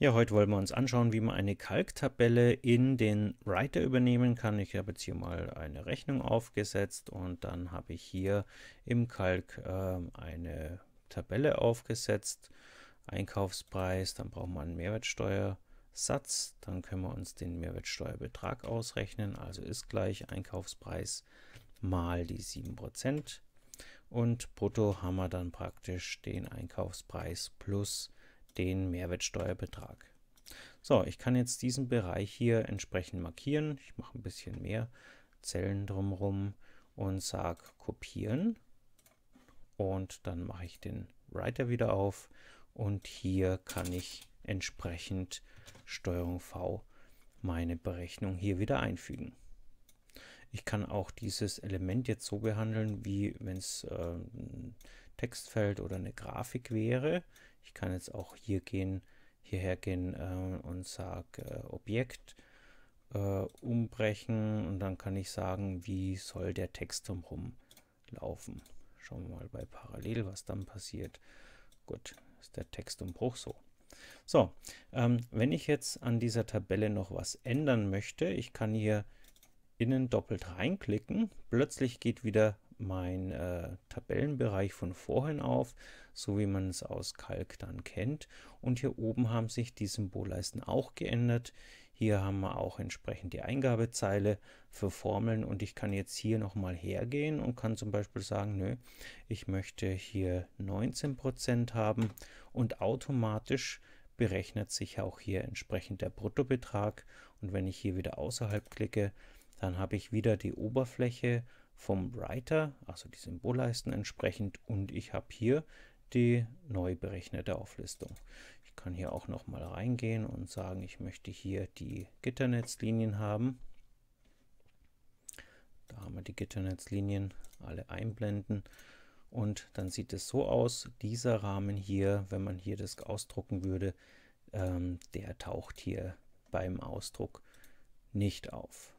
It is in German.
Ja, heute wollen wir uns anschauen, wie man eine Kalktabelle in den Writer übernehmen kann. Ich habe jetzt hier mal eine Rechnung aufgesetzt und dann habe ich hier im Kalk äh, eine Tabelle aufgesetzt. Einkaufspreis, dann brauchen wir einen Mehrwertsteuersatz, dann können wir uns den Mehrwertsteuerbetrag ausrechnen, also ist gleich Einkaufspreis mal die 7%. Und brutto haben wir dann praktisch den Einkaufspreis plus den Mehrwertsteuerbetrag. So, ich kann jetzt diesen Bereich hier entsprechend markieren. Ich mache ein bisschen mehr Zellen drumherum und sage kopieren. Und dann mache ich den Writer wieder auf und hier kann ich entsprechend Steuerung V meine Berechnung hier wieder einfügen. Ich kann auch dieses Element jetzt so behandeln, wie wenn es äh, ein Textfeld oder eine Grafik wäre. Ich kann jetzt auch hier gehen, hierher gehen äh, und sage äh, Objekt äh, umbrechen und dann kann ich sagen, wie soll der Text drumherum laufen. Schauen wir mal bei Parallel, was dann passiert. Gut, ist der Text umbruch so. So, ähm, wenn ich jetzt an dieser Tabelle noch was ändern möchte, ich kann hier innen doppelt reinklicken, plötzlich geht wieder mein äh, Tabellenbereich von vorhin auf, so wie man es aus Kalk dann kennt. Und hier oben haben sich die Symbolleisten auch geändert. Hier haben wir auch entsprechend die Eingabezeile für Formeln und ich kann jetzt hier nochmal hergehen und kann zum Beispiel sagen, nö, ich möchte hier 19% haben und automatisch berechnet sich auch hier entsprechend der Bruttobetrag und wenn ich hier wieder außerhalb klicke, dann habe ich wieder die Oberfläche vom Writer, also die Symbolleisten entsprechend. Und ich habe hier die neu berechnete Auflistung. Ich kann hier auch noch mal reingehen und sagen, ich möchte hier die Gitternetzlinien haben. Da haben wir die Gitternetzlinien alle einblenden. Und dann sieht es so aus, dieser Rahmen hier, wenn man hier das ausdrucken würde, ähm, der taucht hier beim Ausdruck nicht auf.